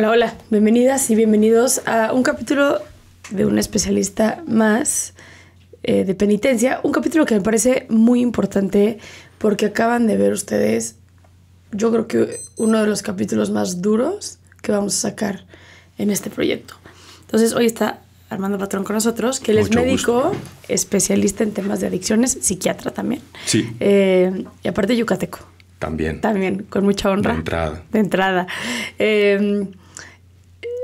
Hola, hola, bienvenidas y bienvenidos a un capítulo de un especialista más eh, de penitencia, un capítulo que me parece muy importante porque acaban de ver ustedes, yo creo que uno de los capítulos más duros que vamos a sacar en este proyecto. Entonces, hoy está Armando Patrón con nosotros, que él es médico, especialista en temas de adicciones, psiquiatra también. Sí. Eh, y aparte yucateco. También. También, con mucha honra. De entrada. De entrada. Eh,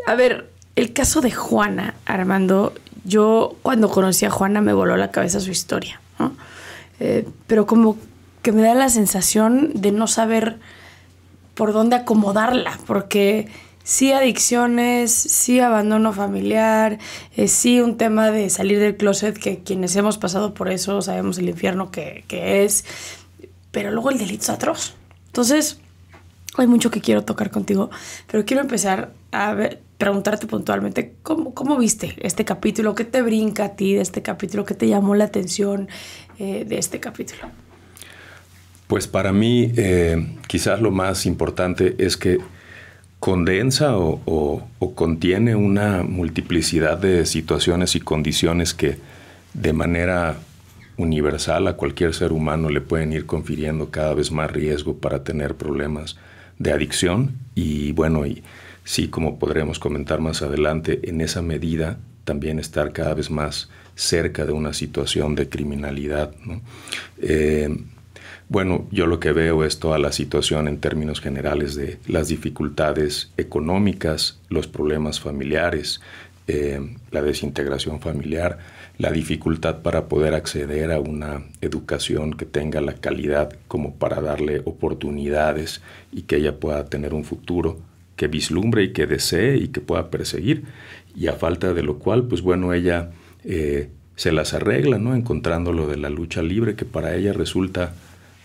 a ver, el caso de Juana, Armando, yo cuando conocí a Juana me voló la cabeza su historia, eh, pero como que me da la sensación de no saber por dónde acomodarla, porque sí adicciones, sí abandono familiar, eh, sí un tema de salir del closet, que quienes hemos pasado por eso sabemos el infierno que, que es, pero luego el delito es atroz. Entonces, hay mucho que quiero tocar contigo, pero quiero empezar a ver, preguntarte puntualmente cómo, viste este capítulo, qué te brinca a ti de este capítulo, qué te llamó la atención eh, de este capítulo. Pues para mí eh, quizás lo más importante es que condensa o, o, contiene una multiplicidad de situaciones y condiciones que de manera universal a cualquier ser humano le pueden ir confiriendo cada vez más riesgo para tener problemas de adicción y bueno, y, sí, como podremos comentar más adelante, en esa medida también estar cada vez más cerca de una situación de criminalidad. Eh, bueno, yo lo que veo es toda la situación en términos generales de las dificultades económicas, los problemas familiares, eh, la desintegración familiar, la dificultad para poder acceder a una educación que tenga la calidad como para darle oportunidades y que ella pueda tener un futuro que vislumbre y que desee y que pueda perseguir, y a falta de lo cual, pues bueno, ella eh, se las arregla, ¿no? Encontrando lo de la lucha libre, que para ella resulta,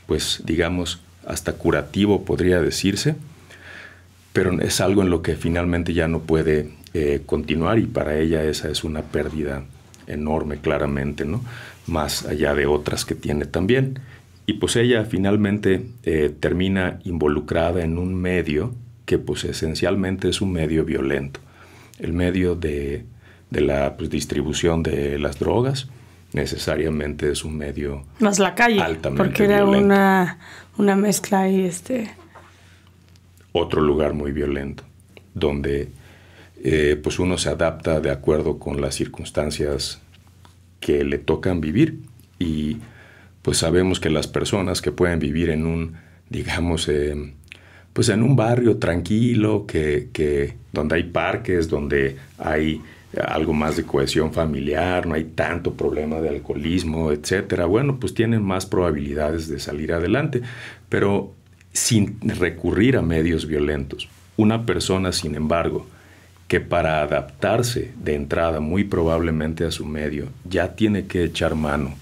pues digamos, hasta curativo, podría decirse, pero es algo en lo que finalmente ya no puede eh, continuar y para ella esa es una pérdida enorme, claramente, ¿no? Más allá de otras que tiene también. Y pues ella finalmente eh, termina involucrada en un medio que pues esencialmente es un medio violento, el medio de, de la pues, distribución de las drogas necesariamente es un medio más la calle porque era una mezcla y este otro lugar muy violento donde eh, pues uno se adapta de acuerdo con las circunstancias que le tocan vivir y pues sabemos que las personas que pueden vivir en un digamos em, pues en un barrio tranquilo, que, donde hay parques, donde hay algo más de cohesión familiar, no hay tanto problema de alcoholismo, etcétera. Bueno, pues tienen más probabilidades de salir adelante, pero sin recurrir a medios violentos. Una persona, sin embargo, que para adaptarse de entrada muy probablemente a su medio, ya tiene que echar mano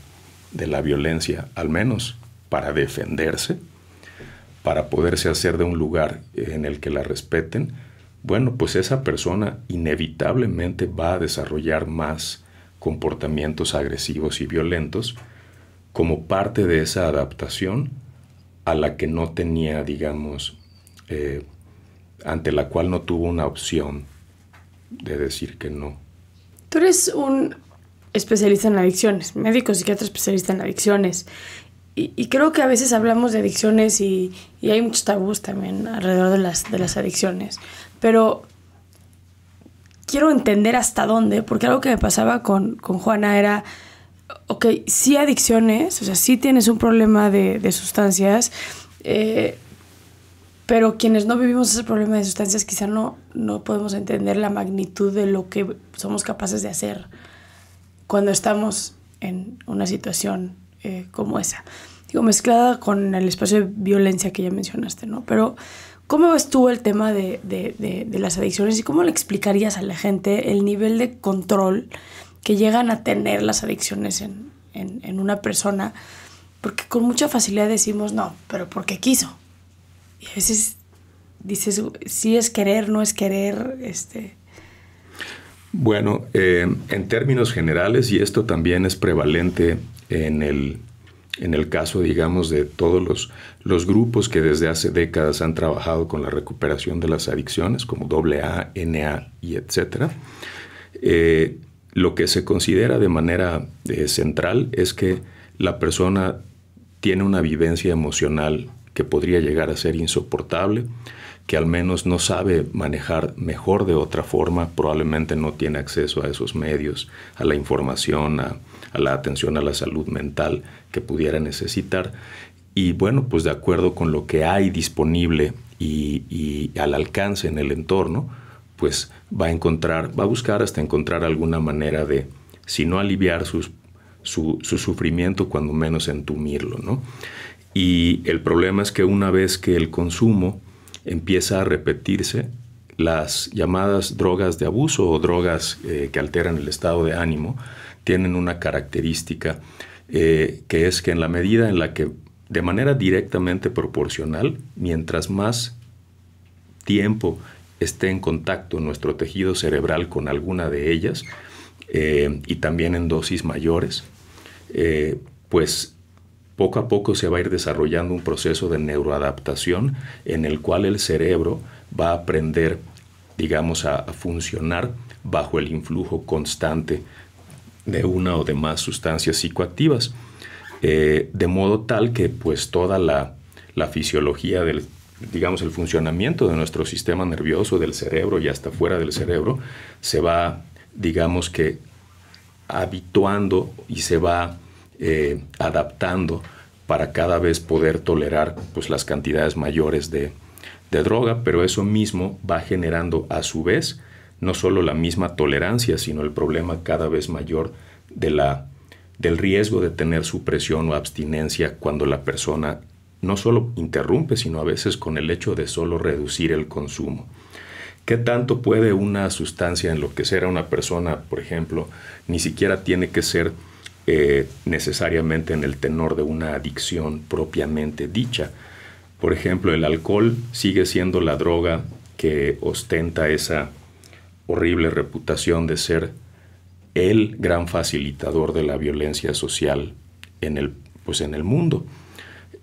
de la violencia, al menos para defenderse, para poderse hacer de un lugar en el que la respeten, bueno, pues esa persona inevitablemente va a desarrollar más comportamientos agresivos y violentos como parte de esa adaptación a la que no tenía, digamos, eh, ante la cual no tuvo una opción de decir que no. Tú eres un especialista en adicciones, médico, psiquiatra especialista en adicciones, y, creo que a veces hablamos de adicciones y, hay muchos tabús también alrededor de las, de las adicciones. Pero quiero entender hasta dónde, porque algo que me pasaba con, Juana era, ok, sí adicciones, o sea, sí tienes un problema de, sustancias, eh, pero quienes no vivimos ese problema de sustancias quizá no, no podemos entender la magnitud de lo que somos capaces de hacer cuando estamos en una situación eh, como esa digo, mezclada con el espacio de violencia que ya mencionaste, ¿no? Pero, ¿cómo ves tú el tema de, de, de, las adicciones y cómo le explicarías a la gente el nivel de control que llegan a tener las adicciones en, en, una persona? Porque con mucha facilidad decimos, no, pero porque quiso. Y a veces dices, si es querer, no es querer, este... Bueno, eh, en términos generales, y esto también es prevalente en el en el caso, digamos, de todos los, grupos que desde hace décadas han trabajado con la recuperación de las adicciones, como AA, NA y etcétera, eh, lo que se considera de manera eh, central es que la persona tiene una vivencia emocional que podría llegar a ser insoportable, que al menos no sabe manejar mejor de otra forma, probablemente no tiene acceso a esos medios, a la información, a, la atención a la salud mental que pudiera necesitar. Y bueno, pues de acuerdo con lo que hay disponible y, al alcance en el entorno, pues va a encontrar, va a buscar hasta encontrar alguna manera de, si no aliviar sus, su, su, sufrimiento, cuando menos entumirlo, ¿no? Y el problema es que una vez que el consumo empieza a repetirse las llamadas drogas de abuso o drogas eh, que alteran el estado de ánimo tienen una característica eh, que es que en la medida en la que de manera directamente proporcional, mientras más tiempo esté en contacto nuestro tejido cerebral con alguna de ellas eh, y también en dosis mayores, pues poco a poco se va a ir desarrollando un proceso de neuroadaptación en el cual el cerebro va a aprender, digamos, a, funcionar bajo el influjo constante de una o de más sustancias psicoactivas. Eh, de modo tal que pues toda la, la fisiología del, digamos, el funcionamiento de nuestro sistema nervioso, del cerebro y hasta fuera del cerebro, se va, digamos que, habituando y se va eh, adaptando para cada vez poder tolerar pues, las cantidades mayores de, droga, pero eso mismo va generando a su vez no solo la misma tolerancia, sino el problema cada vez mayor de la, del riesgo de tener supresión o abstinencia cuando la persona no solo interrumpe, sino a veces con el hecho de solo reducir el consumo. ¿Qué tanto puede una sustancia enloquecer a una persona, por ejemplo? Ni siquiera tiene que ser eh, necesariamente en el tenor de una adicción propiamente dicha. Por ejemplo, el alcohol sigue siendo la droga que ostenta esa horrible reputación de ser el gran facilitador de la violencia social en el, pues en el mundo.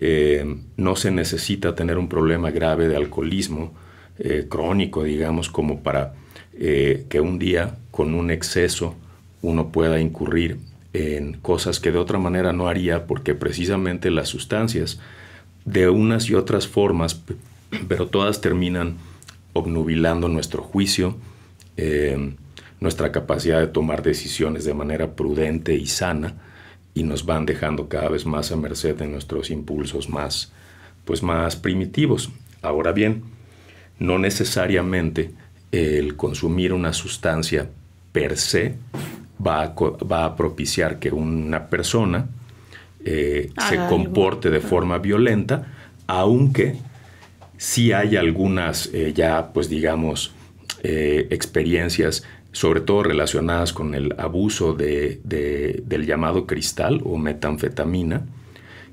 Eh, no se necesita tener un problema grave de alcoholismo eh, crónico, digamos, como para que un día con un exceso uno pueda incurrir en cosas que de otra manera no haría porque precisamente las sustancias de unas y otras formas, pero todas terminan obnubilando nuestro juicio, em, nuestra capacidad de tomar decisiones de manera prudente y sana y nos van dejando cada vez más a merced de nuestros impulsos más, pues más primitivos. Ahora bien, no necesariamente el consumir una sustancia per se va a, propiciar que una persona eh, se comporte de forma violenta, aunque si hay algunas eh, ya, pues digamos, eh, experiencias, sobre todo relacionadas con el abuso de, del llamado cristal o metanfetamina,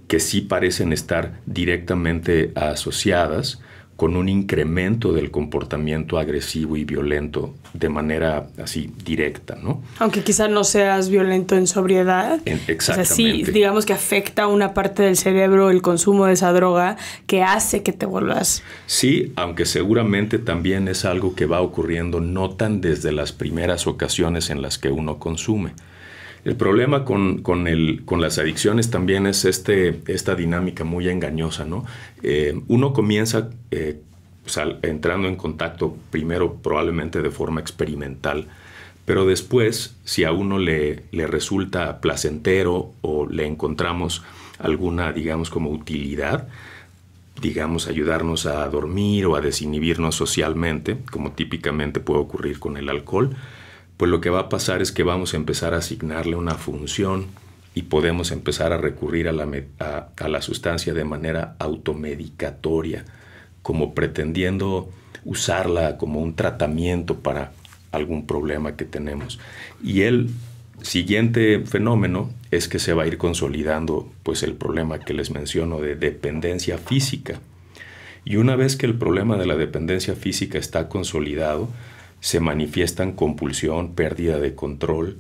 que sí parecen estar directamente asociadas con un incremento del comportamiento agresivo y violento de manera así directa, ¿no? Aunque quizás no seas violento en sobriedad. exactamente. O sea, sí, digamos que afecta una parte del cerebro el consumo de esa droga que hace que te vuelvas. Sí, aunque seguramente también es algo que va ocurriendo no tan desde las primeras ocasiones en las que uno consume. El problema con, las adicciones también es este, esta dinámica muy engañosa, eh, uno comienza eh, entrando en contacto primero probablemente de forma experimental, pero después, si a uno le, le resulta placentero o le encontramos alguna, digamos, como utilidad, digamos, ayudarnos a dormir o a desinhibirnos socialmente, como típicamente puede ocurrir con el alcohol, pues lo que va a pasar es que vamos a empezar a asignarle una función y podemos empezar a recurrir a la, la sustancia de manera automedicatoria, como pretendiendo usarla como un tratamiento para algún problema que tenemos. Y el siguiente fenómeno es que se va a ir consolidando pues el problema que les menciono de dependencia física. Y una vez que el problema de la dependencia física está consolidado, se manifiestan compulsión, pérdida de control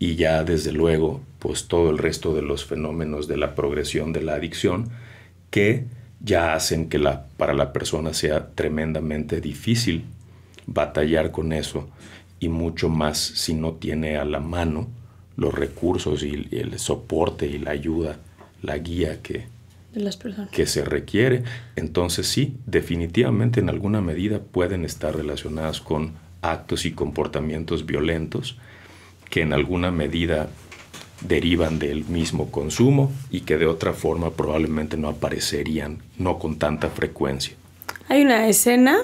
y ya desde luego pues todo el resto de los fenómenos de la progresión de la adicción que ya hacen que la, para la persona sea tremendamente difícil batallar con eso y mucho más si no tiene a la mano los recursos y, el soporte y la ayuda, la guía que, que se requiere. Entonces sí, definitivamente en alguna medida pueden estar relacionadas con actos y comportamientos violentos que en alguna medida derivan del mismo consumo y que de otra forma probablemente no aparecerían, no con tanta frecuencia. Hay una escena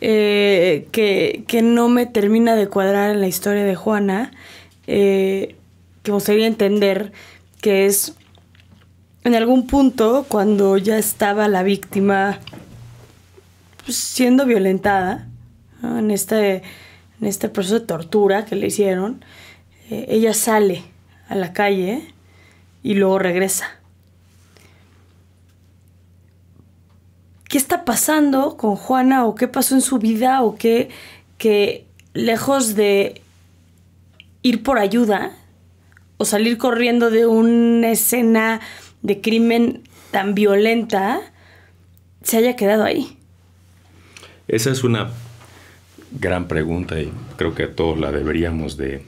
eh, que, que, no me termina de cuadrar en la historia de Juana, eh, que me gustaría entender, que es en algún punto cuando ya estaba la víctima pues, siendo violentada, en, este, en este proceso de tortura que le hicieron, eh, ella sale a la calle y luego regresa. ¿Qué está pasando con Juana o qué pasó en su vida o qué que lejos de ir por ayuda o salir corriendo de una escena de crimen tan violenta, se haya quedado ahí? Esa es una gran pregunta y creo que a todos la deberíamos de,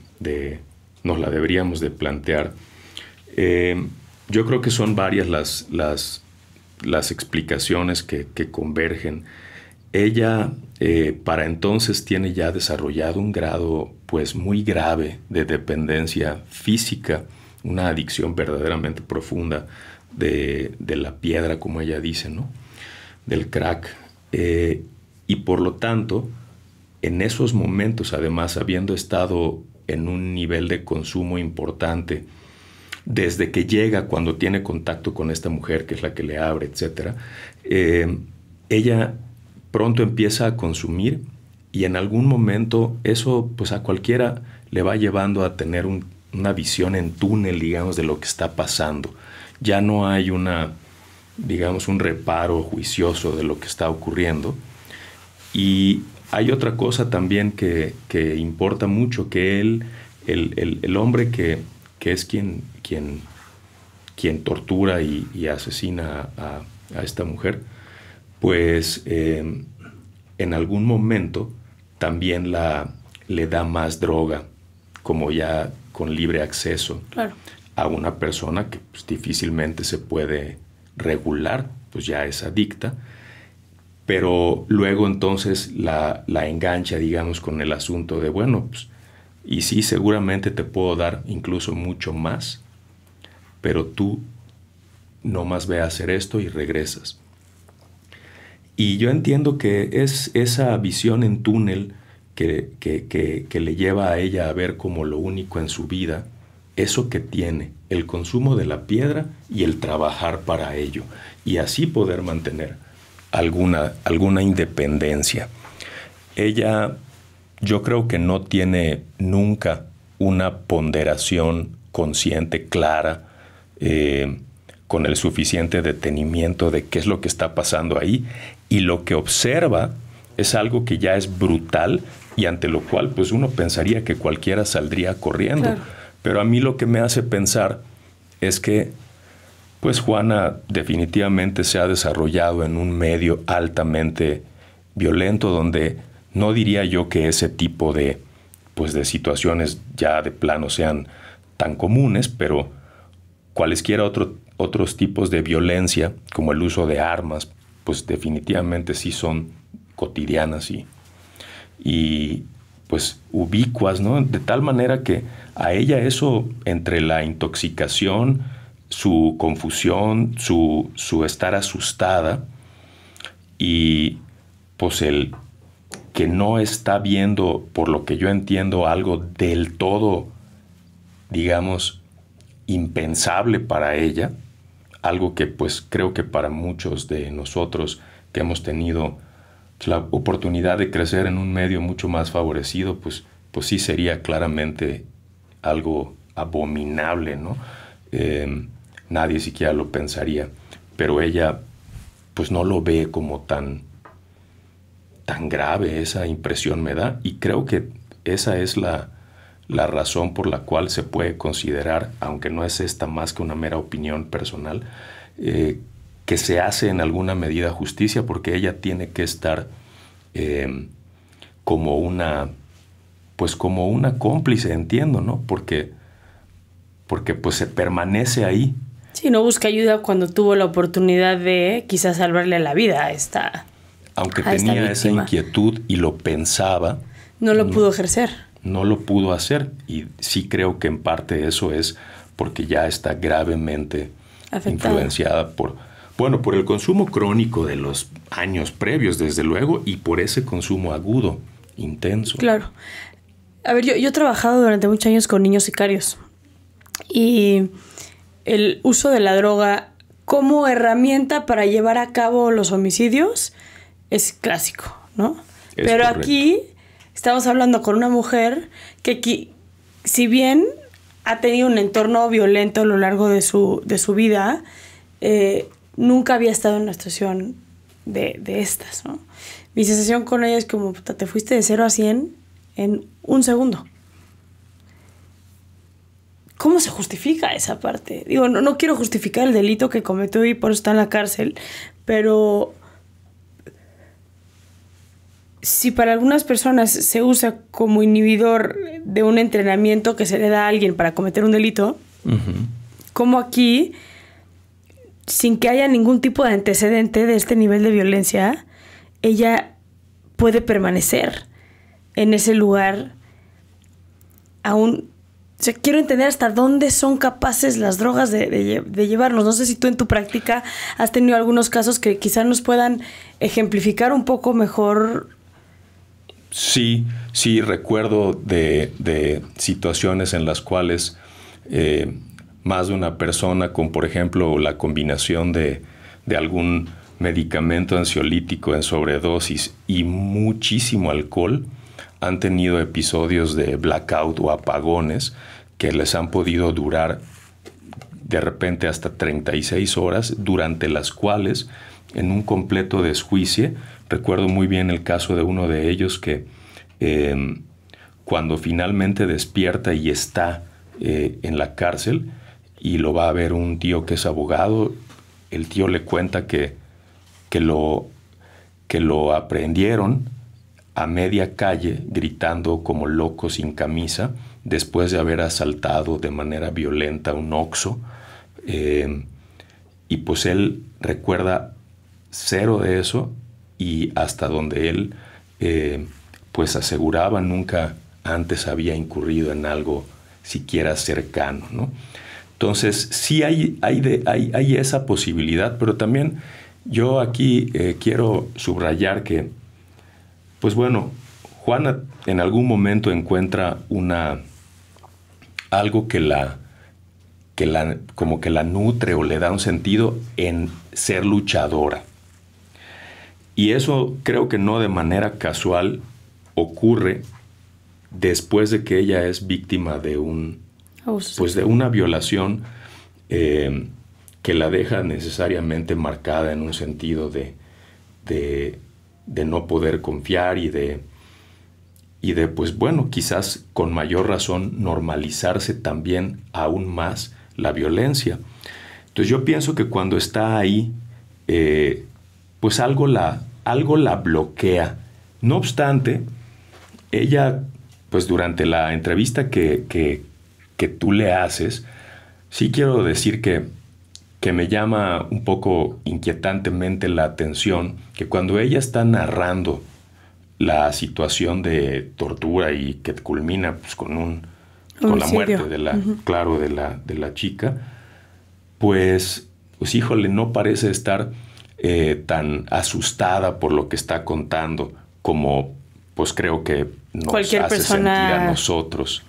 nos la deberíamos de plantear. Eh, yo creo que son varias las, las, las explicaciones que, convergen. Ella eh, para entonces tiene ya desarrollado un grado pues muy grave de dependencia física, una adicción verdaderamente profunda de, la piedra, como ella dice, ¿no? del crack. Eh, y por lo tanto, en esos momentos, además, habiendo estado en un nivel de consumo importante, desde que llega, cuando tiene contacto con esta mujer, que es la que le abre, etc., eh, ella pronto empieza a consumir y en algún momento eso, pues a cualquiera le va llevando a tener una visión en túnel, digamos, de lo que está pasando. Ya no hay una, digamos, un reparo juicioso de lo que está ocurriendo. Y hay otra cosa también que, importa mucho, que el, hombre que, es quien, quien, tortura y, asesina a, esta mujer, pues em, en algún momento también la, le da más droga, como ya con libre acceso, a una persona que pues, difícilmente se puede regular, pues ya es adicta pero luego entonces la, engancha, digamos, con el asunto de, bueno, pues, y sí, seguramente te puedo dar incluso mucho más, pero tú no más ve a hacer esto y regresas. Y yo entiendo que es esa visión en túnel que, le lleva a ella a ver como lo único en su vida, eso que tiene, el consumo de la piedra y el trabajar para ello, y así poder mantener alguna, alguna independencia. Ella yo creo que no tiene nunca una ponderación consciente, clara, eh, con el suficiente detenimiento de qué es lo que está pasando ahí y lo que observa es algo que ya es brutal y ante lo cual pues uno pensaría que cualquiera saldría corriendo. Pero a mí lo que me hace pensar es que pues Juana definitivamente se ha desarrollado en un medio altamente violento donde no diría yo que ese tipo de pues de situaciones ya de plano sean tan comunes, pero cualesquiera otros tipos de violencia, como el uso de armas, pues definitivamente sí son cotidianas y, y pues ubicuas, ¿no? De tal manera que a ella eso entre la intoxicación, su confusión, su, estar asustada y pues el que no está viendo, por lo que yo entiendo, algo del todo, digamos, impensable para ella, algo que pues creo que para muchos de nosotros que hemos tenido la oportunidad de crecer en un medio mucho más favorecido, pues, pues sí sería claramente algo abominable, ¿no? Em, nadie siquiera lo pensaría, pero ella pues no lo ve como tan tan grave, esa impresión me da y creo que esa es la, la razón por la cual se puede considerar, aunque no es esta más que una mera opinión personal, eh, que se hace en alguna medida justicia porque ella tiene que estar eh, como una pues como una cómplice entiendo no porque porque pues se permanece ahí Sí, no busca ayuda cuando tuvo la oportunidad de quizás salvarle la vida a esta. Aunque tenía esa inquietud y lo pensaba. No lo pudo ejercer. No lo pudo hacer. Y sí creo que en parte eso es porque ya está gravemente influenciada por. Bueno, por el consumo crónico de los años previos, desde luego, y por ese consumo agudo, intenso. Claro. A ver, yo, yo he trabajado durante muchos años con niños sicarios. Y el uso de la droga como herramienta para llevar a cabo los homicidios es clásico, ¿no? Pero aquí estamos hablando con una mujer que si bien ha tenido un entorno violento a lo largo de su, vida, eh, nunca había estado en una situación de, de, estas, ¿no? Mi sensación con ella es como, puta, te fuiste de 0 a 100 en un segundo. ¿Cómo se justifica esa parte? Digo, no, no quiero justificar el delito que cometió y por eso está en la cárcel, pero si para algunas personas se usa como inhibidor de un entrenamiento que se le da a alguien para cometer un delito, ¿cómo como aquí, sin que haya ningún tipo de antecedente de este nivel de violencia, ella puede permanecer en ese lugar aún o quiero entender hasta dónde son capaces las drogas de, llevarnos. No sé si tú en tu práctica has tenido algunos casos que quizás nos puedan ejemplificar un poco mejor. Sí, sí, recuerdo de, situaciones en las cuales eh, más de una persona con, por ejemplo, la combinación de, algún medicamento ansiolítico en sobredosis y muchísimo alcohol, han tenido episodios de blackout o apagones que les han podido durar de repente hasta 36 horas, durante las cuales, en un completo desjuicio, recuerdo muy bien el caso de uno de ellos que em, cuando finalmente despierta y está eh, en la cárcel y lo va a ver un tío que es abogado, el tío le cuenta que, lo, que lo aprendieron a media calle gritando como loco sin camisa después de haber asaltado de manera violenta un Oxo. Eh, y pues él recuerda cero de eso y hasta donde él eh, pues aseguraba nunca antes había incurrido en algo siquiera cercano. Entonces sí hay, hay, de, hay, esa posibilidad, pero también yo aquí eh, quiero subrayar que, pues bueno, Juana en algún momento encuentra una, algo que la, que la, como que la nutre o le da un sentido en ser luchadora. Y eso creo que no de manera casual ocurre después de que ella es víctima de un, pues de una violación eh, que la deja necesariamente marcada en un sentido de, de no poder confiar y de y de, pues bueno, quizás con mayor razón normalizarse también aún más la violencia. Entonces yo pienso que cuando está ahí, eh, pues algo la, algo la bloquea. No obstante, ella, pues durante la entrevista que, que, tú le haces, sí quiero decir que, que me llama un poco inquietantemente la atención que cuando ella está narrando la situación de tortura y que culmina pues, con un con la muerte de la claro de la de la chica pues pues híjole no parece estar eh, tan asustada por lo que está contando como pues creo que nos Cualquier hace persona... sentir a nosotros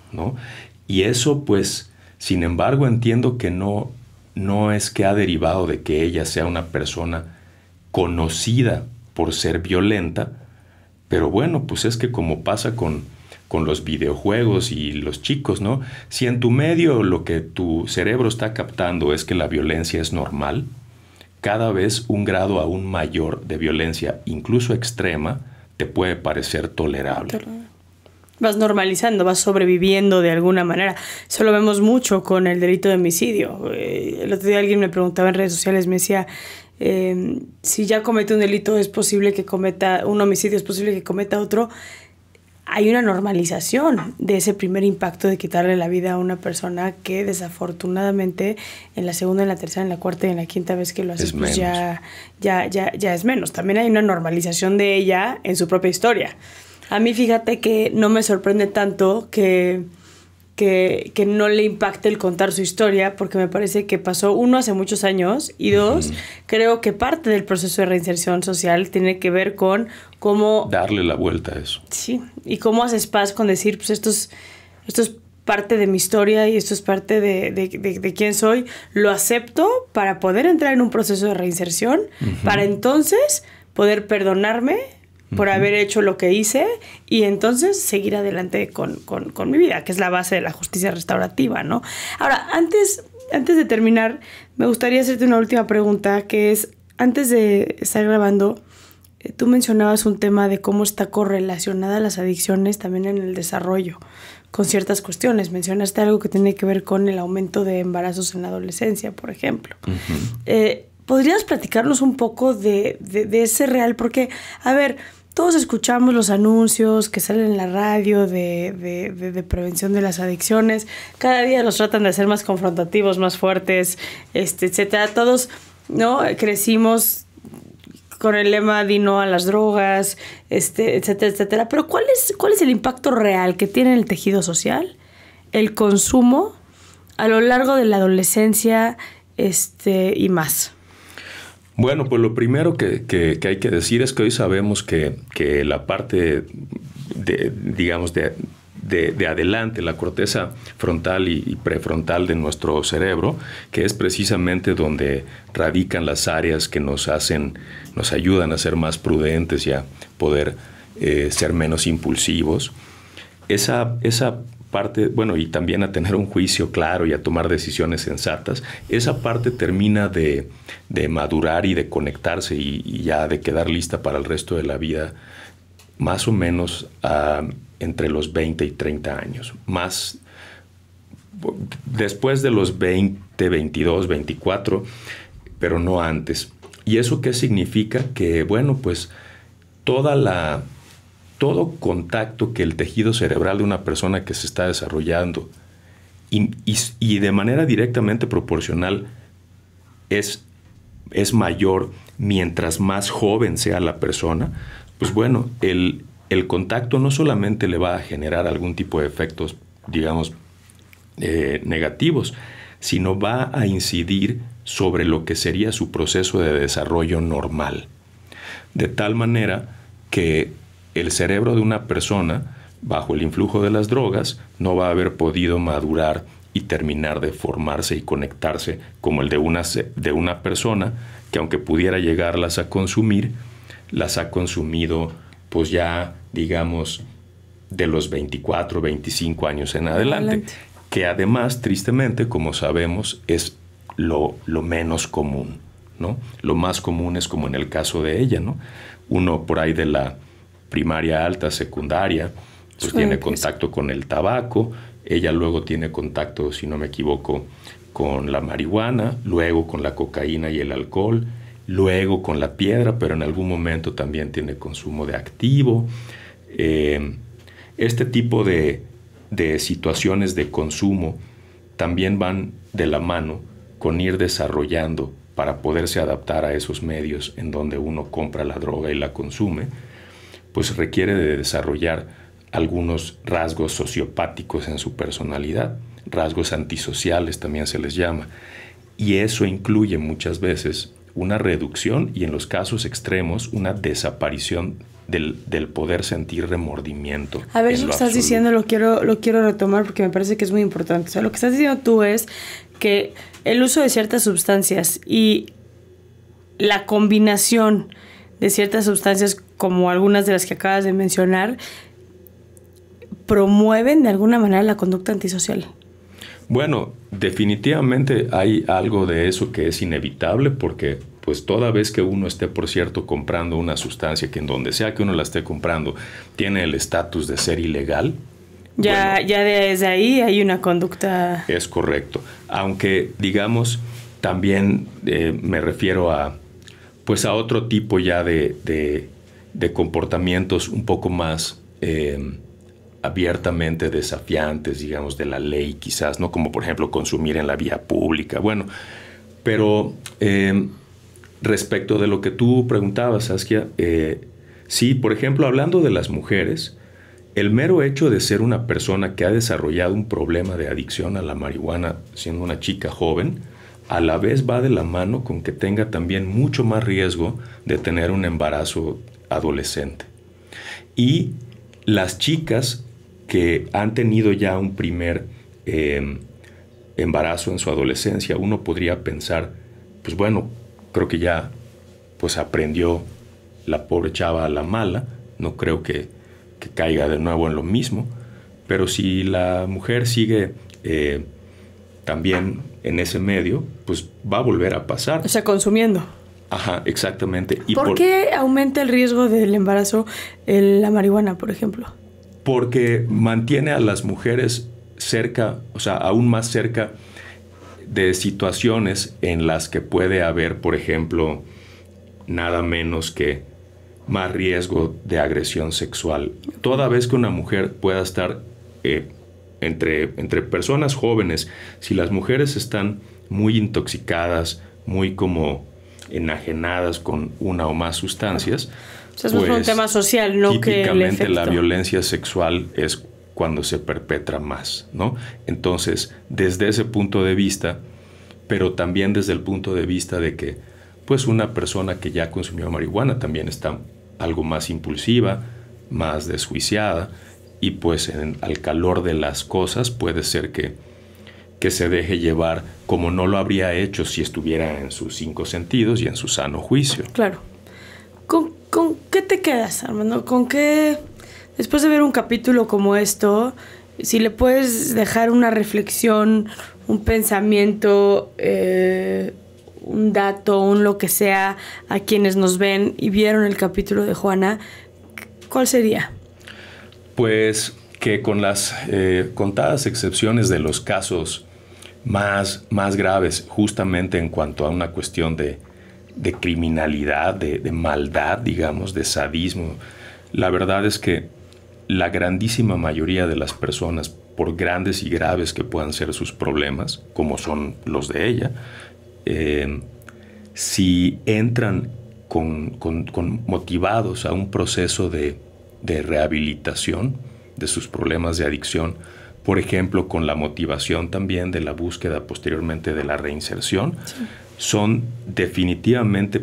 y eso pues sin embargo entiendo que no no es que ha derivado de que ella sea una persona conocida por ser violenta pero bueno, pues es que como pasa con, con los videojuegos y los chicos, ¿no? Si en tu medio lo que tu cerebro está captando es que la violencia es normal, cada vez un grado aún mayor de violencia, incluso extrema, te puede parecer tolerable. Vas normalizando, vas sobreviviendo de alguna manera. Eso lo vemos mucho con el delito de homicidio. Eh, el otro día alguien me preguntaba en redes sociales, me decía, Em, si ya comete un delito es posible que cometa un homicidio, es posible que cometa otro, hay una normalización de ese primer impacto de quitarle la vida a una persona que desafortunadamente en la segunda, en la tercera, en la cuarta y en la quinta vez que lo hace, pues ya, ya, ya, ya es menos. También hay una normalización de ella en su propia historia. A mí fíjate que no me sorprende tanto que que, no le impacte el contar su historia, porque me parece que pasó, uno, hace muchos años, y dos, creo que parte del proceso de reinserción social tiene que ver con cómo... Darle la vuelta a eso. Sí, y cómo haces paz con decir, pues esto es, esto es parte de mi historia y esto es parte de, quién soy, lo acepto para poder entrar en un proceso de reinserción, para entonces poder perdonarme por haber hecho lo que hice y entonces seguir adelante con, mi vida, que es la base de la justicia restaurativa, ¿no? Ahora, antes, antes de terminar, me gustaría hacerte una última pregunta, que es, antes de estar grabando, eh, tú mencionabas un tema de cómo está correlacionada las adicciones también en el desarrollo con ciertas cuestiones. Mencionaste algo que tiene que ver con el aumento de embarazos en la adolescencia, por ejemplo. Eh, ¿Podrías platicarnos un poco de ese real? Porque, a ver, todos escuchamos los anuncios que salen en la radio de, de, prevención de las adicciones. Cada día los tratan de hacer más confrontativos, más fuertes, este, etcétera. Todos, ¿no? Crecimos con el lema di no a las drogas, este, etcétera, etcétera. Pero ¿cuál es, cuál es el impacto real que tiene en el tejido social? El consumo a lo largo de la adolescencia este, y más. Bueno, pues lo primero que, hay que decir es que hoy sabemos que, la parte, de, digamos, de, adelante, la corteza frontal y, prefrontal de nuestro cerebro, que es precisamente donde radican las áreas que nos hacen, nos ayudan a ser más prudentes y a poder eh, ser menos impulsivos. Esa, esa parte, bueno, y también a tener un juicio claro y a tomar decisiones sensatas, esa parte termina de, madurar y de conectarse y, ya de quedar lista para el resto de la vida, más o menos ah, entre los 20 y 30 años, más después de los 20, 22, 24, pero no antes. ¿Y eso qué significa? Que, bueno, pues toda la todo contacto que el tejido cerebral de una persona que se está desarrollando y, de manera directamente proporcional es, es, mayor mientras más joven sea la persona, pues bueno, el, el, contacto no solamente le va a generar algún tipo de efectos, digamos, eh, negativos, sino va a incidir sobre lo que sería su proceso de desarrollo normal. De tal manera que el cerebro de una persona bajo el influjo de las drogas no va a haber podido madurar y terminar de formarse y conectarse como el de una, de una persona que aunque pudiera llegarlas a consumir, las ha consumido pues ya digamos de los 24, 25 años en adelante, que además tristemente como sabemos es lo, lo menos común, ¿no? Lo más común es como en el caso de ella, ¿no? Uno por ahí de la primaria alta, secundaria, pues tiene contacto con el tabaco, ella luego tiene contacto, si no me equivoco, con la marihuana, luego con la cocaína y el alcohol, luego con la piedra, pero en algún momento también tiene consumo de activo. Eh, este tipo de, de situaciones de consumo también van de la mano con ir desarrollando para poderse adaptar a esos medios en donde uno compra la droga y la consume, pues requiere de desarrollar algunos rasgos sociopáticos en su personalidad, rasgos antisociales también se les llama, y eso incluye muchas veces una reducción y en los casos extremos una desaparición del, poder sentir remordimiento. A ver, lo que estás diciendo lo quiero, lo quiero retomar porque me parece que es muy importante. O sea, lo que estás diciendo tú es que el uso de ciertas sustancias y la combinación de ciertas sustancias como algunas de las que acabas de mencionar promueven de alguna manera la conducta antisocial. Bueno, definitivamente hay algo de eso que es inevitable porque pues toda vez que uno esté, por cierto, comprando una sustancia que en donde sea que uno la esté comprando tiene el estatus de ser ilegal. Ya, ya desde ahí hay una conducta. Es correcto. Aunque, digamos, también eh, me refiero a pues a otro tipo ya de, comportamientos un poco más em, abiertamente desafiantes, digamos, de la ley quizás, ¿no? Como por ejemplo consumir en la vía pública, bueno, pero em, respecto de lo que tú preguntabas, Saskia, eh, sí, por ejemplo, hablando de las mujeres, el mero hecho de ser una persona que ha desarrollado un problema de adicción a la marihuana siendo una chica joven, a la vez va de la mano con que tenga también mucho más riesgo de tener un embarazo adolescente. Y las chicas que han tenido ya un primer eh, embarazo en su adolescencia, uno podría pensar, pues bueno, creo que ya pues aprendió la pobre chava a la mala, no creo que, que caiga de nuevo en lo mismo, pero si la mujer sigue eh, también en ese medio, pues va a volver a pasar. O sea, consumiendo. Ajá, exactamente. Y ¿Por, qué aumenta el riesgo del embarazo la marihuana, por ejemplo? Porque mantiene a las mujeres cerca, o sea, aún más cerca de situaciones en las que puede haber, por ejemplo, nada menos que más riesgo de agresión sexual. Toda vez que una mujer pueda estar eh, entre, personas jóvenes, si las mujeres están muy intoxicadas, muy como enajenadas con una o más sustancias. es un pues, tema social, no que la violencia sexual es cuando se perpetra más, ¿no? Entonces, desde ese punto de vista, pero también desde el punto de vista de que, pues, una persona que ya consumió marihuana también está algo más impulsiva, más desjuiciada, y pues al calor de las cosas puede ser que, que se deje llevar como no lo habría hecho si estuviera en sus cinco sentidos y en su sano juicio. Claro. ¿Con, con qué te quedas, Armando? ¿Con qué, después de ver un capítulo como esto, si le puedes dejar una reflexión, un pensamiento, eh, un dato, un lo que sea a quienes nos ven y vieron el capítulo de Juana, ¿cuál sería? Pues que con las eh, contadas excepciones de los casos más, más graves, justamente en cuanto a una cuestión de, criminalidad, de, maldad, digamos, de sadismo, la verdad es que la grandísima mayoría de las personas, por grandes y graves que puedan ser sus problemas, como son los de ella, eh, si entran con motivados a un proceso de de rehabilitación de sus problemas de adicción, por ejemplo, con la motivación también de la búsqueda posteriormente de la reinserción, son definitivamente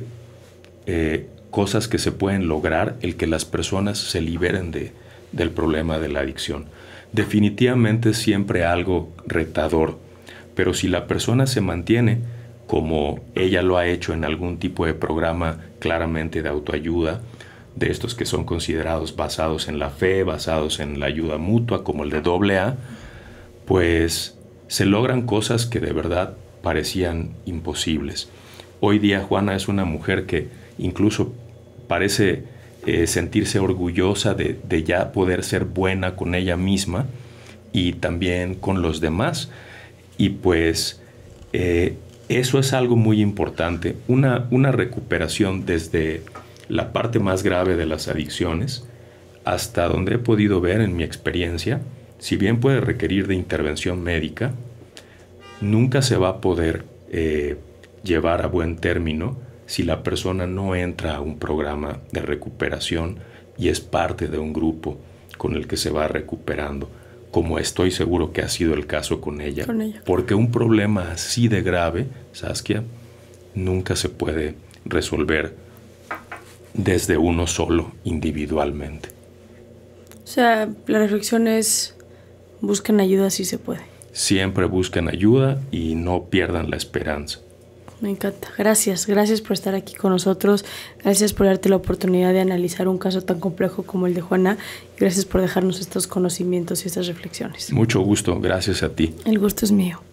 eh, cosas que se pueden lograr el que las personas se liberen de, del problema de la adicción. Definitivamente siempre algo retador, pero si la persona se mantiene como ella lo ha hecho en algún tipo de programa claramente de autoayuda, de estos que son considerados basados en la fe, basados en la ayuda mutua, como el de AA, pues se logran cosas que de verdad parecían imposibles. Hoy día Juana es una mujer que incluso parece eh, sentirse orgullosa de, ya poder ser buena con ella misma y también con los demás. Y pues eh, eso es algo muy importante, una, una recuperación desde la parte más grave de las adicciones, hasta donde he podido ver en mi experiencia, si bien puede requerir de intervención médica, nunca se va a poder eh, llevar a buen término si la persona no entra a un programa de recuperación y es parte de un grupo con el que se va recuperando, como estoy seguro que ha sido el caso con ella. Con ella. Porque un problema así de grave, Saskia, nunca se puede resolver desde uno solo, individualmente. O sea, la reflexión es, busquen ayuda si se puede. Siempre busquen ayuda y no pierdan la esperanza. Me encanta. Gracias, gracias por estar aquí con nosotros. Gracias por darte la oportunidad de analizar un caso tan complejo como el de Juana. gracias por dejarnos estos conocimientos y estas reflexiones. Mucho gusto, gracias a ti. El gusto es mío.